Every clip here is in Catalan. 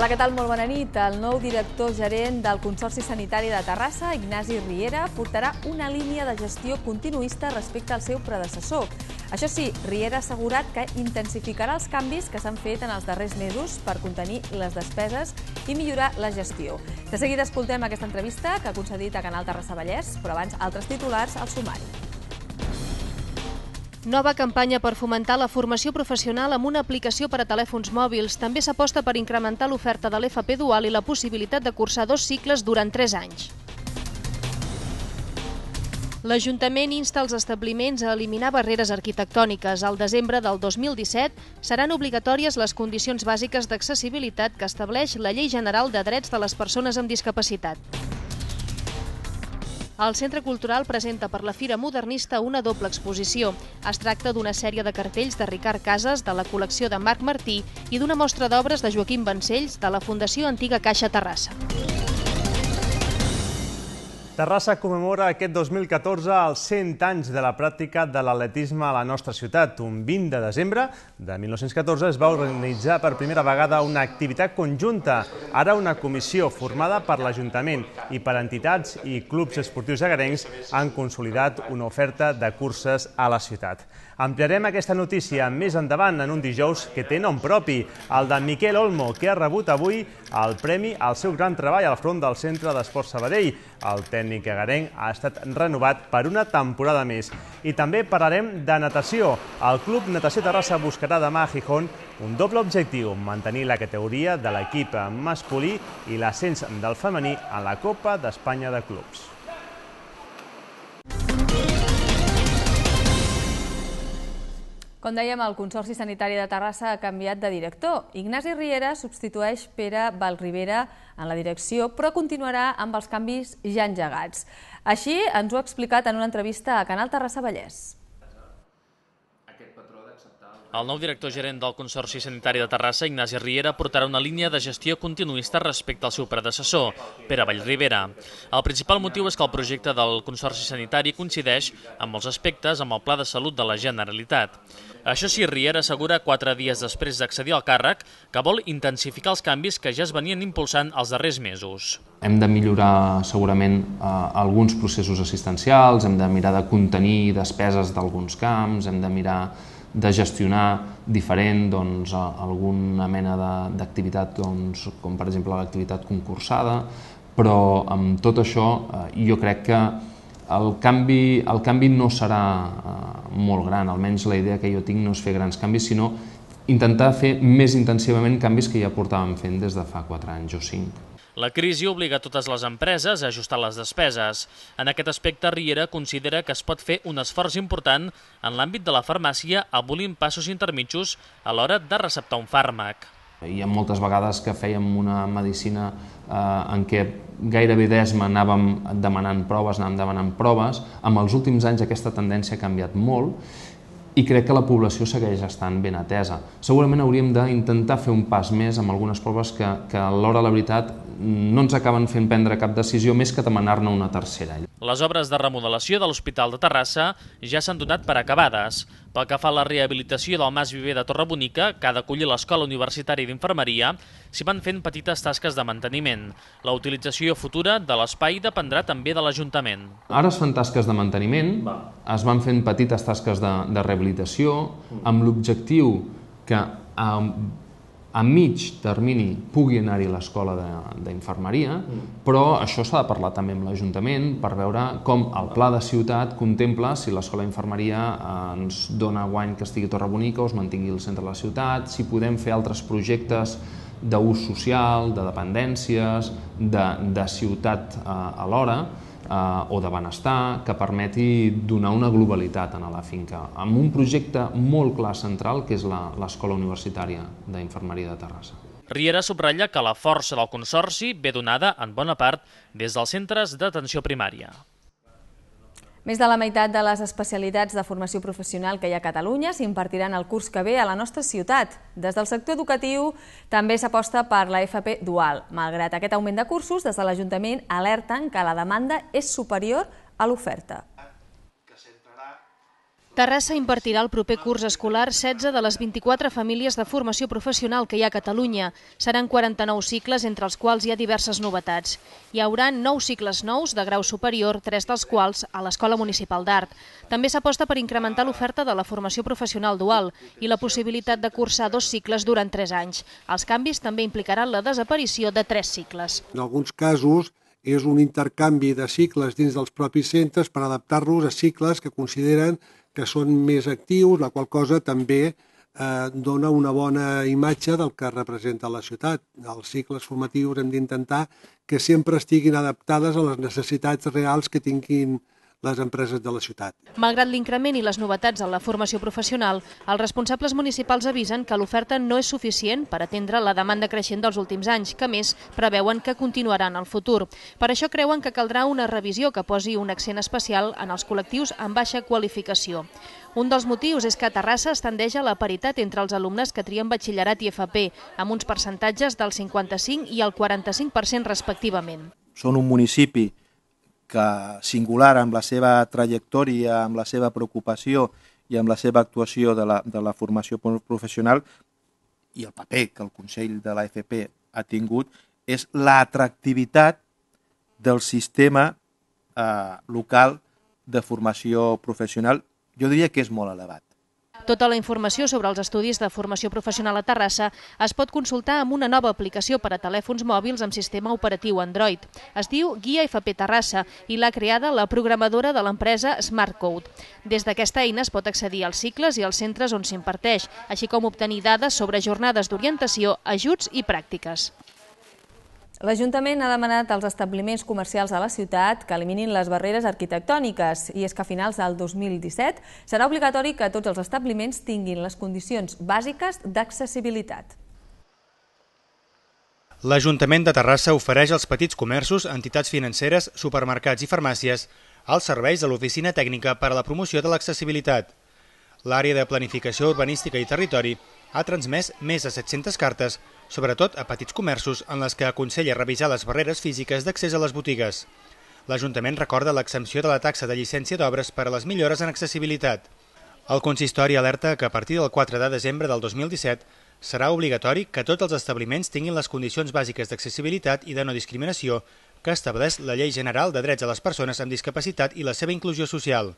Hola, què tal? Molt bona nit. El nou director gerent del Consorci Sanitari de Terrassa, Ignasi Riera, portarà una línia de gestió continuista respecte al seu predecessor. Això sí, Riera ha assegurat que intensificarà els canvis que s'han fet en els darrers mesos per contenir les despeses i millorar la gestió. De seguida escoltem aquesta entrevista que ha concedit a Canal Terrassa Vallès, però abans altres titulars al sumari. Nova campanya per fomentar la formació professional amb una aplicació per a telèfons mòbils. També s'aposta per incrementar l'oferta de l'FP dual i la possibilitat de cursar dos cicles durant tres anys. L'Ajuntament insta els establiments a eliminar barreres arquitectòniques. Al desembre del 2017 seran obligatòries les condicions bàsiques d'accessibilitat que estableix la Llei General de Drets de les Persones amb Discapacitat. El Centre Cultural presenta per la Fira Modernista una doble exposició. Es tracta d'una sèrie de cartells de Ricard Casas, de la col·lecció de Marc Martí i d'una mostra d'obres de Joaquim Vancells, de la Fundació Antiga Caixa Terrassa. Terrassa commemora aquest 2014 els 100 anys de la pràctica de l'atletisme a la nostra ciutat. Un 20 de desembre de 1914 es va organitzar per primera vegada una activitat conjunta, ara una comissió formada per l'Ajuntament i per entitats i clubs esportius agarencs han consolidat una oferta de curses a la ciutat. Ampliarem aquesta notícia més endavant en un dijous que té nom propi, el de Miquel Olmo, que ha rebut avui el premi al seu gran treball al front del Centre d'Esports Sabadell. El tècnic agarenc ha estat renovat per una temporada més. I també parlarem de natació. El Club Natació Terrassa buscarà demà a Gijón un doble objectiu, mantenir la categoria de l'equip masculí i l'ascens del femení a la Copa d'Espanya de Clubs. Com dèiem, el Consorci Sanitari de Terrassa ha canviat de director. Ignasi Riera substitueix Pere Valribera en la direcció, però continuarà amb els canvis ja engegats. Així ens ho ha explicat en una entrevista a Canal Terrassa Vallès. El nou director gerent del Consorci Sanitari de Terrassa, Ignasi Riera, portarà una línia de gestió continuista respecte al seu predecessor, Pere Vallribera. El principal motiu és que el projecte del Consorci Sanitari coincideix amb els aspectes amb el Pla de Salut de la Generalitat. Això sí, Riera assegura quatre dies després d'accedir al càrrec que vol intensificar els canvis que ja es venien impulsant els darrers mesos. Hem de millorar segurament eh, alguns processos assistencials, hem de mirar de contenir despeses d'alguns camps, hem de mirar de gestionar diferent doncs, alguna mena d'activitat doncs, com per exemple l'activitat concursada, però amb tot això eh, jo crec que el canvi, el canvi no serà eh, molt gran, almenys la idea que jo tinc no és fer grans canvis, sinó intentar fer més intensivament canvis que ja portàvem fent des de fa 4 anys o 5. La crisi obliga totes les empreses a ajustar les despeses. En aquest aspecte, Riera considera que es pot fer un esforç important en l'àmbit de la farmàcia abolint passos intermitjos a l'hora de receptar un fàrmac. Hi ha moltes vegades que fèiem una medicina eh, en què gairebé d'esma anàvem demanant proves, anàvem demanant proves. Amb els últims anys aquesta tendència ha canviat molt i crec que la població segueix estant ben atesa. Segurament hauríem d'intentar fer un pas més amb algunes proves que, que a l'hora la veritat no ens acaben fent prendre cap decisió més que demanar-ne una tercera. Les obres de remodelació de l'Hospital de Terrassa ja s'han donat per acabades. Pel que fa a la rehabilitació del Mas Viver de Bonica, que ha d'acollir l'Escola Universitària d'Infermeria, s'hi van fent petites tasques de manteniment. La utilització futura de l'espai dependrà també de l'Ajuntament. Ara es fan tasques de manteniment, Va. es van fent petites tasques de, de rehabilitació, amb l'objectiu que eh, a mig termini pugui anar-hi l'escola d'infermeria, mm. però això s'ha de parlar també amb l'Ajuntament per veure com el pla de ciutat contempla si l'escola d'infermeria eh, ens dona guany que estigui a Bonica o es mantingui al centre de la ciutat, si podem fer altres projectes d'ús social, de dependències, de, de ciutat eh, alhora, l'hora, eh, o de benestar que permeti donar una globalitat a la finca, amb un projecte molt clar central que és l'Escola Universitària d'Infermeria de Terrassa. Riera subratlla que la força del Consorci ve donada, en bona part, des dels centres d'atenció primària. Més de la meitat de les especialitats de formació professional que hi ha a Catalunya s'impartiran el curs que ve a la nostra ciutat. Des del sector educatiu també s'aposta per la FP dual. Malgrat aquest augment de cursos, des de l'Ajuntament alerten que la demanda és superior a l'oferta. Terrassa impartirà el proper curs escolar 16 de les 24 famílies de formació professional que hi ha a Catalunya. Seran 49 cicles, entre els quals hi ha diverses novetats. Hi haurà 9 cicles nous de grau superior, 3 dels quals a l'Escola Municipal d'Art. També s'aposta per incrementar l'oferta de la formació professional dual i la possibilitat de cursar dos cicles durant 3 anys. Els canvis també implicaran la desaparició de 3 cicles. En alguns casos, és un intercanvi de cicles dins dels propis centres per adaptar-los a cicles que consideren que són més actius, la qual cosa també eh, dona una bona imatge del que representa la ciutat. Els cicles formatius hem d'intentar que sempre estiguin adaptades a les necessitats reals que tinguin eh, les empreses de la ciutat. Malgrat l'increment i les novetats en la formació professional, els responsables municipals avisen que l'oferta no és suficient per atendre la demanda creixent dels últims anys, que més preveuen que continuarà en el futur. Per això creuen que caldrà una revisió que posi un accent especial en els col·lectius amb baixa qualificació. Un dels motius és que a Terrassa es tendeix a la paritat entre els alumnes que trien batxillerat i FP, amb uns percentatges del 55 i el 45% respectivament. Són un municipi que singular amb la seva trajectòria, amb la seva preocupació i amb la seva actuació de la, de la formació professional i el paper que el Consell de la FP ha tingut és l'atractivitat del sistema eh, local de formació professional. Jo diria que és molt elevat. Tota la informació sobre els estudis de formació professional a Terrassa es pot consultar amb una nova aplicació per a telèfons mòbils amb sistema operatiu Android. Es diu Guia FP Terrassa i l'ha creada la programadora de l'empresa SmartCode. Des d'aquesta eina es pot accedir als cicles i als centres on s'imparteix, així com obtenir dades sobre jornades d'orientació, ajuts i pràctiques. L'Ajuntament ha demanat als establiments comercials de la ciutat que eliminin les barreres arquitectòniques i és que a finals del 2017 serà obligatori que tots els establiments tinguin les condicions bàsiques d'accessibilitat. L'Ajuntament de Terrassa ofereix als petits comerços, entitats financeres, supermercats i farmàcies els serveis de l'Oficina Tècnica per a la Promoció de l'Accessibilitat. L'àrea de Planificació Urbanística i Territori ha transmès més de 700 cartes, sobretot a petits comerços en les que aconsella revisar les barreres físiques d'accés a les botigues. L'Ajuntament recorda l'exempció de la taxa de llicència d'obres per a les millores en accessibilitat. El consistori alerta que a partir del 4 de desembre del 2017 serà obligatori que tots els establiments tinguin les condicions bàsiques d'accessibilitat i de no discriminació que estableix la Llei General de Drets a les Persones amb Discapacitat i la seva inclusió social.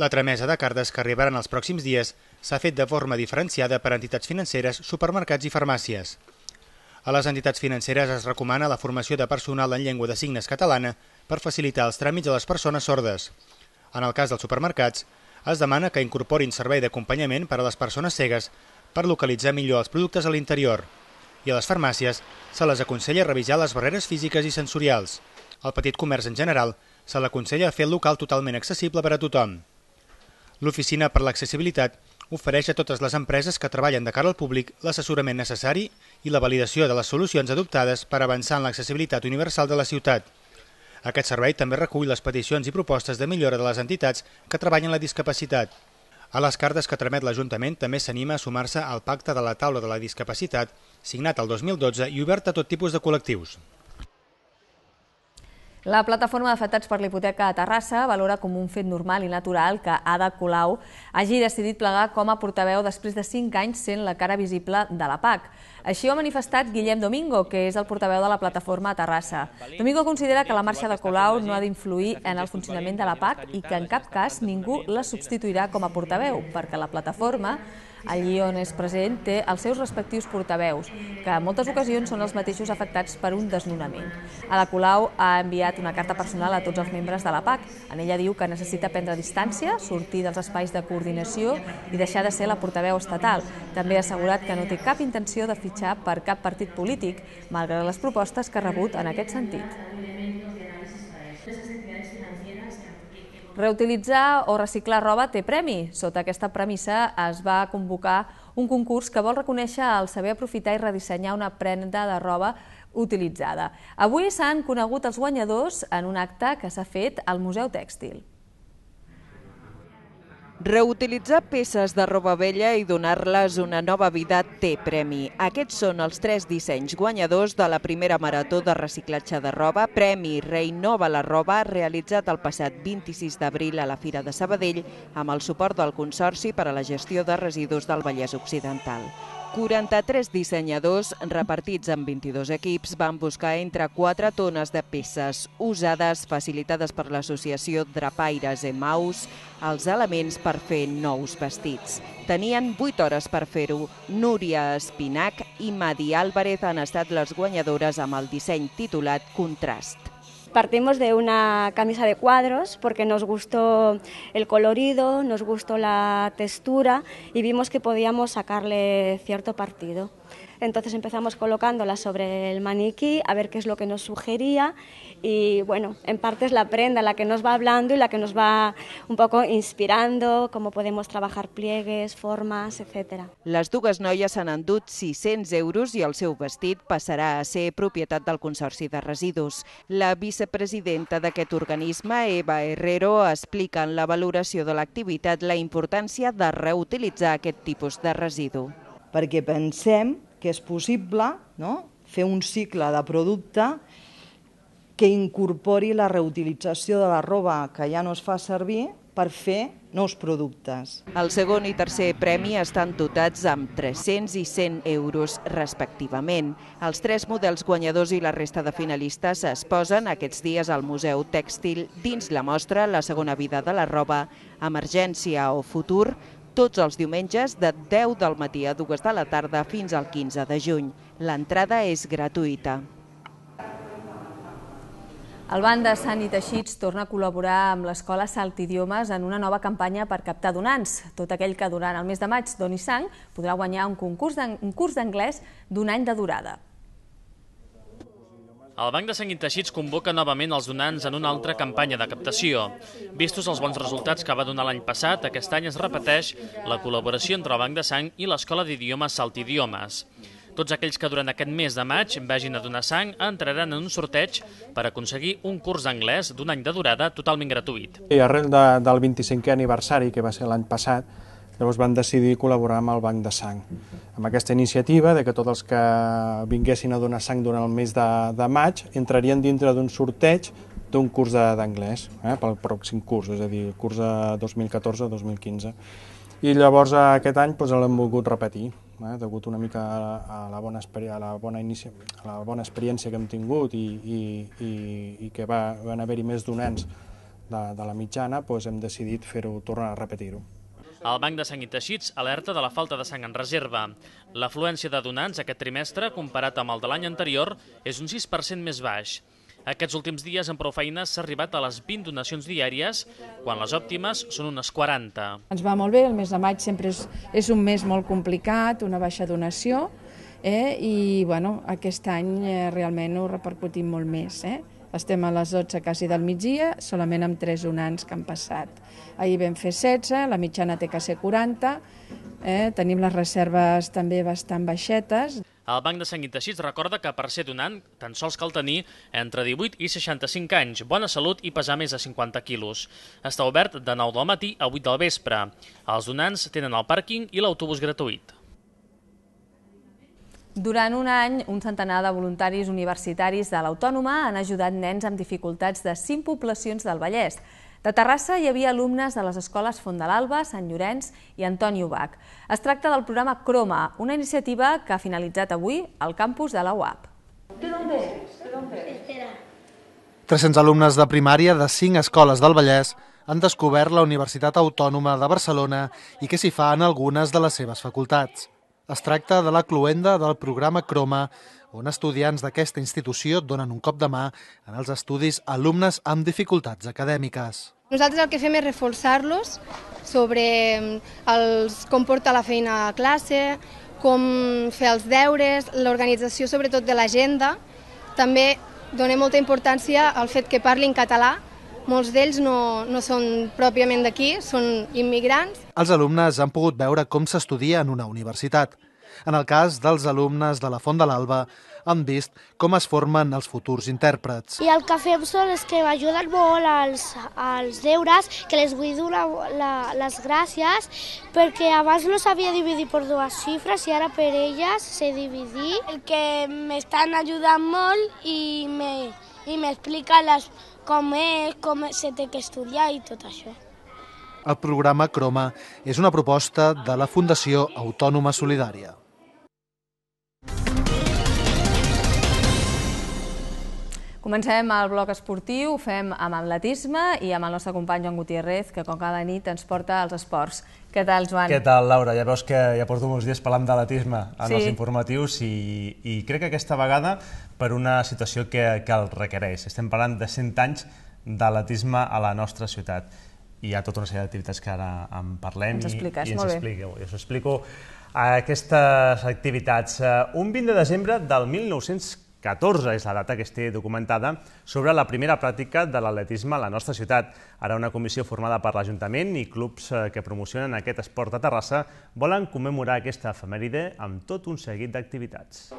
La tramesa de cartes que arribaran els pròxims dies s'ha fet de forma diferenciada per entitats financeres, supermercats i farmàcies. A les entitats financeres es recomana la formació de personal en llengua de signes catalana per facilitar els tràmits a les persones sordes. En el cas dels supermercats, es demana que incorporin servei d'acompanyament per a les persones cegues per localitzar millor els productes a l'interior. I a les farmàcies se les aconsella revisar les barreres físiques i sensorials. Al petit comerç en general se l'aconsella fer el local totalment accessible per a tothom. L'Oficina per l'Accessibilitat ofereix a totes les empreses que treballen de cara al públic l'assessorament necessari i la validació de les solucions adoptades per avançar en l'accessibilitat universal de la ciutat. Aquest servei també recull les peticions i propostes de millora de les entitats que treballen la discapacitat. A les cartes que tramet l'Ajuntament també s'anima a sumar-se al Pacte de la Taula de la Discapacitat, signat el 2012 i obert a tot tipus de col·lectius. La plataforma d'afectats per l'hipoteca a Terrassa valora com un fet normal i natural que Ada Colau hagi decidit plegar com a portaveu després de 5 anys sent la cara visible de la PAC. Així ho ha manifestat Guillem Domingo, que és el portaveu de la plataforma a Terrassa. Domingo considera que la marxa de Colau no ha d'influir en el funcionament de la PAC i que en cap cas ningú la substituirà com a portaveu, perquè la plataforma allí on és present, té els seus respectius portaveus, que en moltes ocasions són els mateixos afectats per un desnonament. A la Colau ha enviat una carta personal a tots els membres de la PAC. En ella diu que necessita prendre distància, sortir dels espais de coordinació i deixar de ser la portaveu estatal. També ha assegurat que no té cap intenció de fitxar per cap partit polític, malgrat les propostes que ha rebut en aquest sentit. Reutilitzar o reciclar roba té premi. Sota aquesta premissa es va convocar un concurs que vol reconèixer el saber aprofitar i redissenyar una prenda de roba utilitzada. Avui s'han conegut els guanyadors en un acte que s'ha fet al Museu Tèxtil. Reutilitzar peces de roba vella i donar-les una nova vida té premi. Aquests són els tres dissenys guanyadors de la primera marató de reciclatge de roba, Premi Reinova la roba, realitzat el passat 26 d'abril a la Fira de Sabadell amb el suport del Consorci per a la gestió de residus del Vallès Occidental. 43 dissenyadors repartits en 22 equips van buscar entre 4 tones de peces usades facilitades per l'associació Drapaires i Maus els elements per fer nous vestits. Tenien 8 hores per fer-ho. Núria Espinac i Madi Álvarez han estat les guanyadores amb el disseny titulat Contrast. Partimos de una camisa de cuadros porque nos gustó el colorido, nos gustó la textura y vimos que podíamos sacarle cierto partido. Entonces empezamos colocándola sobre el maniquí a ver qué es lo que nos sugería y bueno, en parte es la prenda la que nos va hablando y la que nos va un poco inspirando cómo podemos trabajar pliegues, formas, etc. Les dues noies han endut 600 euros i el seu vestit passarà a ser propietat del Consorci de Residus. La vicepresidenta d'aquest organisme, Eva Herrero, explica en la valoració de l'activitat la importància de reutilitzar aquest tipus de residu. Perquè pensem que és possible no? fer un cicle de producte que incorpori la reutilització de la roba que ja no es fa servir per fer nous productes. El segon i tercer premi estan dotats amb 300 i 100 euros respectivament. Els tres models guanyadors i la resta de finalistes s'exposen aquests dies al Museu Tèxtil dins la mostra La segona vida de la roba, Emergència o Futur, tots els diumenges de 10 del matí a 2 de la tarda fins al 15 de juny. L'entrada és gratuïta. El banc de Sant i Teixits torna a col·laborar amb l'escola Salt Idiomes en una nova campanya per captar donants. Tot aquell que durant el mes de maig doni sang podrà guanyar un concurs d'anglès d'un any de durada. El Banc de Sang i Teixits convoca novament els donants en una altra campanya de captació. Vistos els bons resultats que va donar l'any passat, aquest any es repeteix la col·laboració entre el Banc de Sang i l'Escola d'Idiomes Saltidiomes. Tots aquells que durant aquest mes de maig vagin a donar sang entraran en un sorteig per aconseguir un curs d'anglès d'un any de durada totalment gratuït. I arrel de, del 25è aniversari, que va ser l'any passat, Llavors van decidir col·laborar amb el Banc de Sang. Amb aquesta iniciativa de que tots els que vinguessin a donar sang durant el mes de, de maig entrarien dintre d'un sorteig d'un curs d'anglès, eh, pel pròxim curs, és a dir, el curs 2014-2015. I llavors aquest any doncs, l'hem volgut repetir, eh, degut una mica a, la, bona, a, la, bona inici, a la bona experiència que hem tingut i, i, i, i que va, van haver-hi més donants de, de la mitjana, doncs hem decidit fer-ho, tornar a repetir-ho. El Banc de Sang i Teixits alerta de la falta de sang en reserva. L'afluència de donants aquest trimestre, comparat amb el de l'any anterior, és un 6% més baix. Aquests últims dies, amb prou feines, s'ha arribat a les 20 donacions diàries, quan les òptimes són unes 40. Ens va molt bé, el mes de maig sempre és, és un mes molt complicat, una baixa donació, eh? i bueno, aquest any eh, realment ho repercutim molt més. Eh? Estem a les 12 quasi del migdia, solament amb tres onans que han passat. Ahir vam fer 16, la mitjana té que ser 40, eh? tenim les reserves també bastant baixetes. El Banc de Sang i Teixits recorda que per ser donant tan sols cal tenir entre 18 i 65 anys, bona salut i pesar més de 50 quilos. Està obert de 9 del matí a 8 del vespre. Els donants tenen el pàrquing i l'autobús gratuït. Durant un any, un centenar de voluntaris universitaris de l'Autònoma han ajudat nens amb dificultats de cinc poblacions del Vallès. De Terrassa hi havia alumnes de les escoles Font de l'Alba, Sant Llorenç i Antoni Ubach. Es tracta del programa Croma, una iniciativa que ha finalitzat avui al campus de la UAP. Tu d'on 300 alumnes de primària de 5 escoles del Vallès han descobert la Universitat Autònoma de Barcelona i què s'hi fa en algunes de les seves facultats. Es tracta de la cluenda del programa Croma, on estudiants d'aquesta institució donen un cop de mà en els estudis alumnes amb dificultats acadèmiques. Nosaltres el que fem és reforçar-los sobre mm, els, com porta la feina a classe, com fer els deures, l'organització sobretot de l'agenda. També donem molta importància al fet que parlin català molts d'ells no, no són pròpiament d'aquí, són immigrants. Els alumnes han pogut veure com s'estudia en una universitat. En el cas dels alumnes de la Font de l'Alba, han vist com es formen els futurs intèrprets. I el que fem són és que m'ajuden molt als, als deures, que les vull donar la, les gràcies, perquè abans no sabia dividir per dues xifres i ara per elles sé dividir. El que m'estan ajudant molt i me, i les, com és, com se té que estudiar i tot això. El programa Croma és una proposta de la Fundació Autònoma Solidària. Comencem el bloc esportiu, ho fem amb atletisme i amb el nostre company Joan Gutiérrez, que com cada nit ens porta als esports. Què tal, Joan? Què tal, Laura? Ja veus que ja porto molts dies parlant d'atletisme en sí. els informatius i, i crec que aquesta vegada per una situació que, que el requereix. Estem parlant de 100 anys d'atletisme a la nostra ciutat. I hi ha tota una sèrie d'activitats que ara en parlem ens i, i ens expliqueu. Jo us explico eh, aquestes activitats. Eh, un 20 de desembre del 1940 14 és la data que es té documentada sobre la primera pràctica de l'atletisme a la nostra ciutat. Ara una comissió formada per l'Ajuntament i clubs eh, que promocionen aquest esport a Terrassa volen commemorar aquesta efemèride amb tot un seguit d'activitats.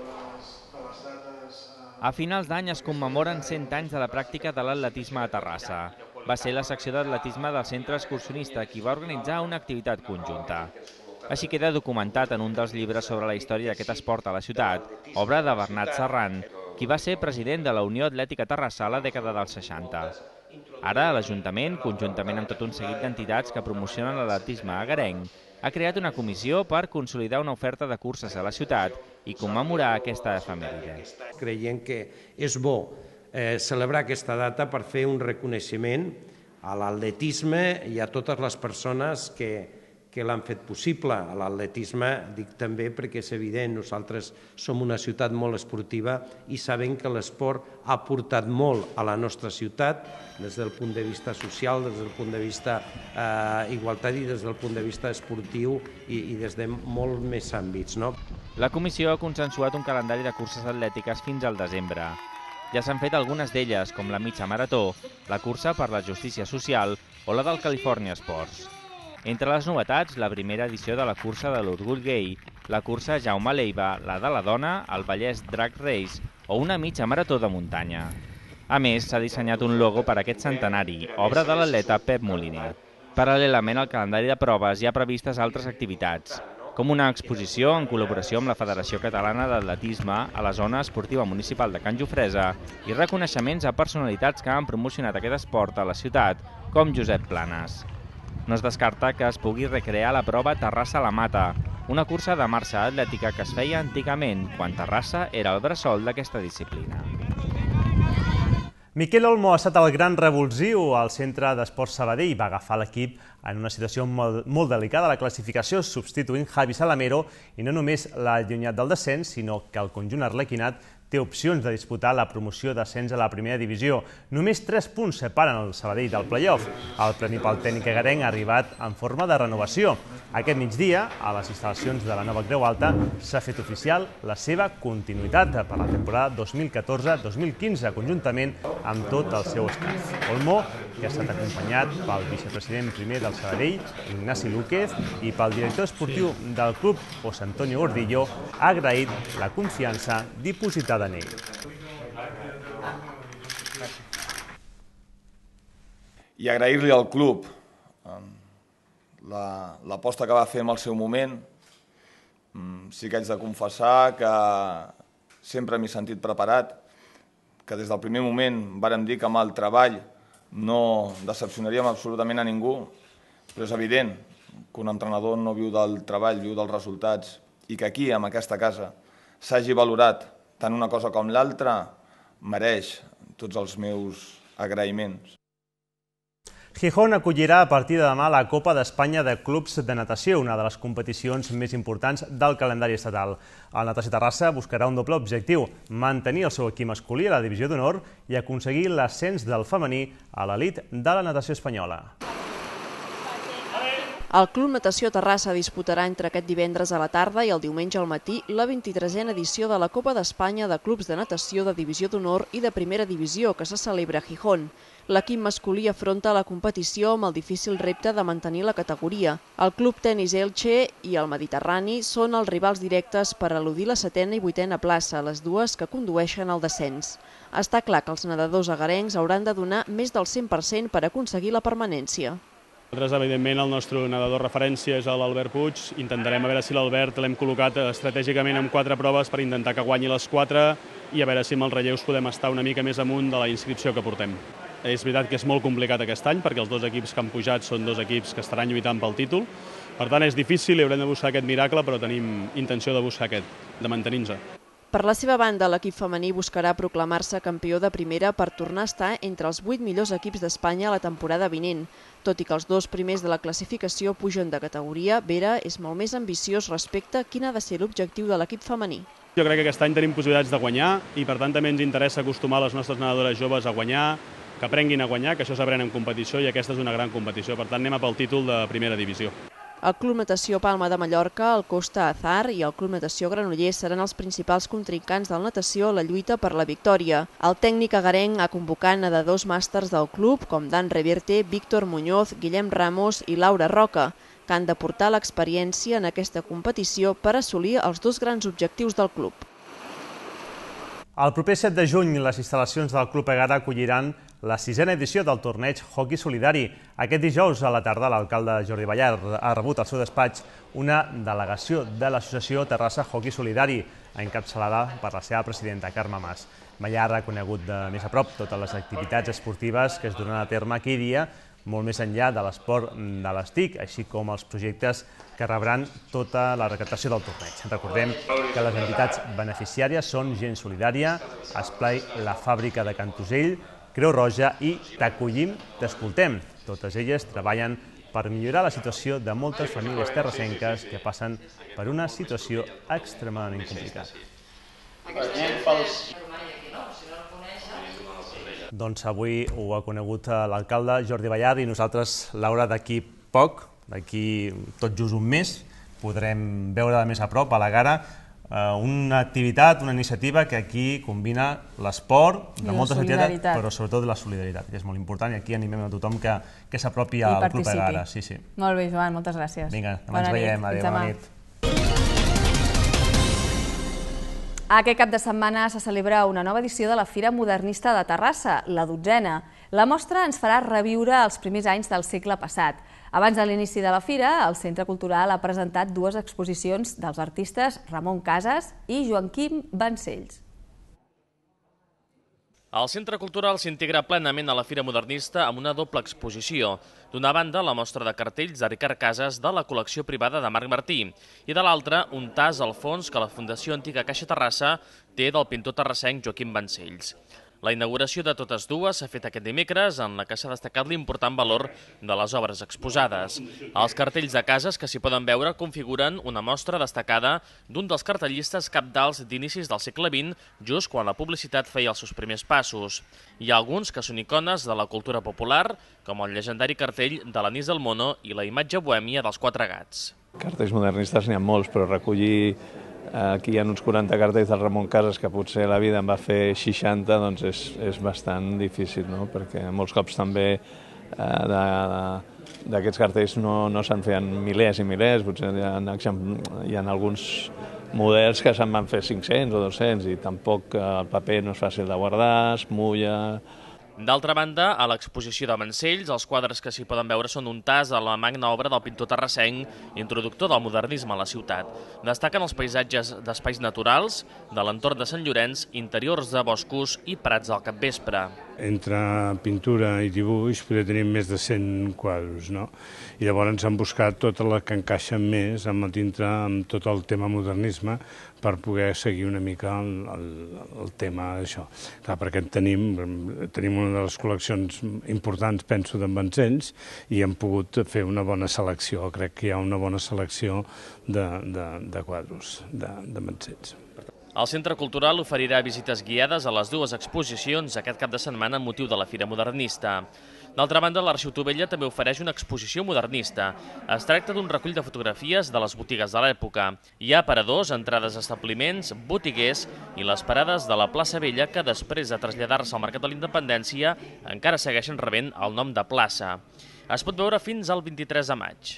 A finals d'any es commemoren 100 anys de la pràctica de l'atletisme a Terrassa. Va ser la secció d'atletisme del centre excursionista qui va organitzar una activitat conjunta. Així queda documentat en un dels llibres sobre la història d'aquest esport a la ciutat, obra de Bernat Serran, qui va ser president de la Unió Atlètica Terrassa a la dècada dels 60. Ara, l'Ajuntament, conjuntament amb tot un seguit d'entitats que promocionen l'atletisme a Garenc, ha creat una comissió per consolidar una oferta de curses a la ciutat i commemorar aquesta efemèride. Creiem que és bo eh, celebrar aquesta data per fer un reconeixement a l'atletisme i a totes les persones que que l'han fet possible. L'atletisme, dic també perquè és evident, nosaltres som una ciutat molt esportiva i sabem que l'esport ha portat molt a la nostra ciutat des del punt de vista social, des del punt de vista eh, igualtat i des del punt de vista esportiu i, i des de molt més àmbits. No? La comissió ha consensuat un calendari de curses atlètiques fins al desembre. Ja s'han fet algunes d'elles, com la mitja marató, la cursa per la justícia social o la del California Sports. Entre les novetats, la primera edició de la cursa de l'Orgull Gay, la cursa Jaume Leiva, la de la dona, el Vallès Drag Race o una mitja marató de muntanya. A més, s'ha dissenyat un logo per a aquest centenari, obra de l'atleta Pep Moliner. Paral·lelament al calendari de proves hi ha previstes altres activitats, com una exposició en col·laboració amb la Federació Catalana d'Atletisme a la zona esportiva municipal de Can Jofresa i reconeixements a personalitats que han promocionat aquest esport a la ciutat, com Josep Planes. No es descarta que es pugui recrear la prova Terrassa-La Mata, una cursa de marxa atlètica que es feia antigament, quan Terrassa era el bressol d'aquesta disciplina. Miquel Olmo ha estat el gran revulsiu al centre d'esports Sabadell i va agafar l'equip en una situació molt, molt delicada a la classificació, substituint Javi Salamero i no només l'ha allunyat del descens, sinó que el conjunt arlequinat té opcions de disputar la promoció d'ascens a la primera divisió. Només 3 punts separen el Sabadell del playoff. El tècnic agarenc ha arribat en forma de renovació. Aquest migdia, a les instal·lacions de la nova Creu Alta, s'ha fet oficial la seva continuïtat per la temporada 2014-2015, conjuntament amb tot el seu estat. Olmó, que ha estat acompanyat pel vicepresident primer del Sabadell, Ignasi Lúquez, i pel director esportiu del club, José Antonio Gordillo, ha agraït la confiança dipositada nit. I agrair-li al club um, l'aposta la, que va fer en el seu moment. Um, sí que haig de confessar que sempre m'he sentit preparat, que des del primer moment vàrem dir que amb el treball no decepcionaríem absolutament a ningú, però és evident que un entrenador no viu del treball, viu dels resultats, i que aquí, en aquesta casa, s'hagi valorat tant una cosa com l'altra mereix tots els meus agraïments. Gijón acollirà a partir de demà la Copa d'Espanya de Clubs de Natació, una de les competicions més importants del calendari estatal. El Natació Terrassa buscarà un doble objectiu, mantenir el seu equip masculí a la divisió d'honor i aconseguir l'ascens del femení a l'elit de la natació espanyola. El Club Natació Terrassa disputarà entre aquest divendres a la tarda i el diumenge al matí la 23a edició de la Copa d'Espanya de Clubs de Natació de Divisió d'Honor i de Primera Divisió que se celebra a Gijón. L'equip masculí afronta la competició amb el difícil repte de mantenir la categoria. El Club Tenis Elche i el Mediterrani són els rivals directes per eludir la setena i vuitena plaça, les dues que condueixen al descens. Està clar que els nedadors agarencs hauran de donar més del 100% per aconseguir la permanència. Nosaltres, evidentment, el nostre nedador referència és l'Albert Puig. Intentarem a veure si l'Albert l'hem col·locat estratègicament en quatre proves per intentar que guanyi les quatre i a veure si amb els relleus podem estar una mica més amunt de la inscripció que portem. És veritat que és molt complicat aquest any perquè els dos equips que han pujat són dos equips que estaran lluitant pel títol. Per tant, és difícil i haurem de buscar aquest miracle, però tenim intenció de buscar aquest, de mantenir-nos. Per la seva banda, l'equip femení buscarà proclamar-se campió de primera per tornar a estar entre els 8 millors equips d'Espanya a la temporada vinent. Tot i que els dos primers de la classificació pugen de categoria, Vera és molt més ambiciós respecte a quin ha de ser l'objectiu de l'equip femení. Jo crec que aquest any tenim possibilitats de guanyar i per tant també ens interessa acostumar les nostres nedadores joves a guanyar, que aprenguin a guanyar, que això s'aprèn en competició i aquesta és una gran competició. Per tant, anem a pel títol de primera divisió. El Club Natació Palma de Mallorca, el Costa Azar i el Club Natació Granollers seran els principals contrincants del natació a la lluita per la victòria. El tècnic agarenc ha convocat nedadors màsters del club com Dan Reverte, Víctor Muñoz, Guillem Ramos i Laura Roca, que han de portar l'experiència en aquesta competició per assolir els dos grans objectius del club. El proper 7 de juny, les instal·lacions del Club Egara acolliran la sisena edició del torneig Hockey Solidari. Aquest dijous a la tarda l'alcalde Jordi Ballar ha rebut al seu despatx una delegació de l'associació Terrassa Hockey Solidari, encapçalada per la seva presidenta Carme Mas. Ballar ha conegut de més a prop totes les activitats esportives que es donen a terme aquí dia molt més enllà de l'esport mm, de les TIC, així com els projectes que rebran tota la recaptació del torneig. Recordem que les entitats beneficiàries són Gent Solidària, Esplai La Fàbrica de Cantusell, Creu Roja i T'acollim, t'escoltem. Totes elles treballen per millorar la situació de moltes famílies terrassenques que passen per una situació extremadament complicada. Anem pels doncs avui ho ha conegut eh, l'alcalde Jordi Ballar i nosaltres, Laura, d'aquí poc, d'aquí tot just un mes, podrem veure de més a prop a la gara eh, una activitat, una iniciativa que aquí combina l'esport de moltes activitats, però sobretot la solidaritat, que és molt important, i aquí animem a tothom que, que s'apropi al Club de Gara. Sí, sí. Molt bé, Joan, moltes gràcies. Vinga, demà bona ens nit. veiem. Adéu, bona nit. Aquest cap de setmana se celebra una nova edició de la Fira Modernista de Terrassa, la dotzena. La mostra ens farà reviure els primers anys del segle passat. Abans de l'inici de la fira, el Centre Cultural ha presentat dues exposicions dels artistes Ramon Casas i Joaquim Vancells. El Centre Cultural s'integra plenament a la Fira Modernista amb una doble exposició. D'una banda, la mostra de cartells de Ricard Casas de la col·lecció privada de Marc Martí i de l'altra, un tas al fons que la Fundació Antiga Caixa Terrassa té del pintor terrassenc Joaquim Vancells. La inauguració de totes dues s'ha fet aquest dimecres, en la que s'ha destacat l'important valor de les obres exposades. Els cartells de cases que s'hi poden veure configuren una mostra destacada d'un dels cartellistes capdals d'inicis del segle XX, just quan la publicitat feia els seus primers passos. Hi ha alguns que són icones de la cultura popular, com el llegendari cartell de l'Anís del Mono i la imatge bohèmia dels Quatre Gats. Cartells modernistes n'hi ha molts, però recollir Aquí hi ha uns 40 cartells del Ramon Casas que potser la vida en va fer 60, doncs és, és bastant difícil, no? perquè molts cops també eh, d'aquests cartells no, no se'n feien milers i milers, potser hi ha, hi ha alguns models que se'n van fer 500 o 200 i tampoc eh, el paper no és fàcil de guardar, es mulla, D'altra banda, a l'exposició de Mancells, els quadres que s'hi poden veure són un tas a la magna obra del pintor terrassenc, introductor del modernisme a la ciutat. Destaquen els paisatges d'espais naturals, de l'entorn de Sant Llorenç, interiors de boscos i prats del capvespre entre pintura i dibuix potser tenir més de 100 quadros, no? I llavors han buscat tota la que encaixa més amb la amb tot el tema modernisme, per poder seguir una mica el, el, el tema d'això. Clar, perquè tenim, tenim una de les col·leccions importants, penso, d'en Vancells, i hem pogut fer una bona selecció, crec que hi ha una bona selecció de, de, de quadros de, de Vancells. El Centre Cultural oferirà visites guiades a les dues exposicions aquest cap de setmana amb motiu de la Fira Modernista. D'altra banda, l'Arxiu Tovella també ofereix una exposició modernista. Es tracta d'un recull de fotografies de les botigues de l'època. Hi ha aparadors, entrades a establiments, botiguers i les parades de la plaça Vella que després de traslladar-se al Mercat de la Independència encara segueixen rebent el nom de plaça. Es pot veure fins al 23 de maig.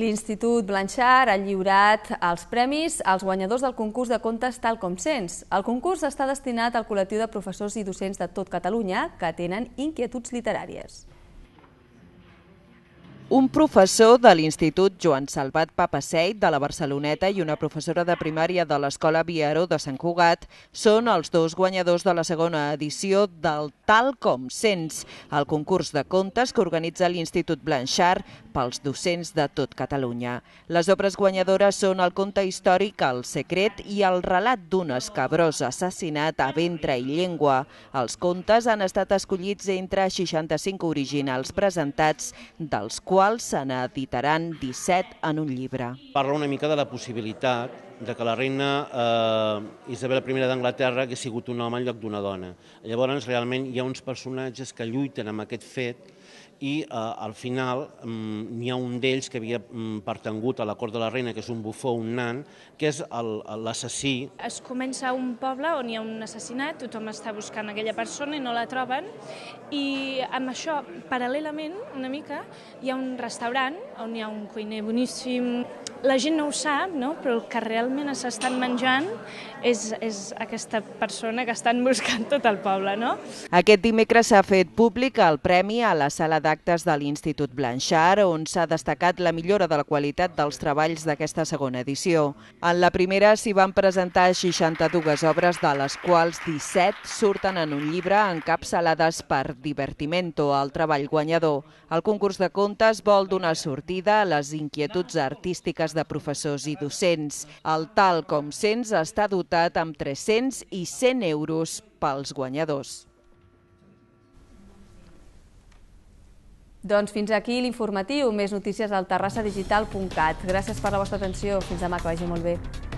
L'Institut Blanchard ha lliurat els premis als guanyadors del concurs de contes tal com sents. El concurs està destinat al col·lectiu de professors i docents de tot Catalunya que tenen inquietuds literàries. Un professor de l'Institut Joan Salvat Papaseit de la Barceloneta i una professora de primària de l'Escola Viaró de Sant Cugat són els dos guanyadors de la segona edició del Tal com Sents, el concurs de contes que organitza l'Institut Blanchard pels docents de tot Catalunya. Les obres guanyadores són el conte històric El secret i el relat d'un escabrós assassinat a ventre i llengua. Els contes han estat escollits entre 65 originals presentats, dels quals qual se n'editaran 17 en un llibre. Parla una mica de la possibilitat de que la reina eh, Isabel I d'Anglaterra hagués sigut un home en lloc d'una dona. Llavors, realment, hi ha uns personatges que lluiten amb aquest fet i eh, al final mm, n'hi ha un d'ells que havia mm, pertangut a la cort de la reina, que és un bufó, un nan, que és l'assassí. Es comença un poble on hi ha un assassinat, tothom està buscant aquella persona i no la troben, i amb això, paral·lelament, una mica, hi ha un restaurant on hi ha un cuiner boníssim. La gent no ho sap, no? però el que realment s'estan menjant és, és aquesta persona que estan buscant tot el poble. No? Aquest dimecres s'ha fet públic el premi a la sala d'actes de l'Institut Blanchard, on s'ha destacat la millora de la qualitat dels treballs d'aquesta segona edició. En la primera s'hi van presentar 62 obres, de les quals 17 surten en un llibre encapçalades per Divertimento, el treball guanyador. El concurs de contes vol donar sortida a les inquietuds artístiques de professors i docents. El tal com sents està dotat resultat amb 300 i 100 euros pels guanyadors. Doncs fins aquí l'informatiu. Més notícies al terrassadigital.cat. Gràcies per la vostra atenció. Fins demà, que vagi molt bé.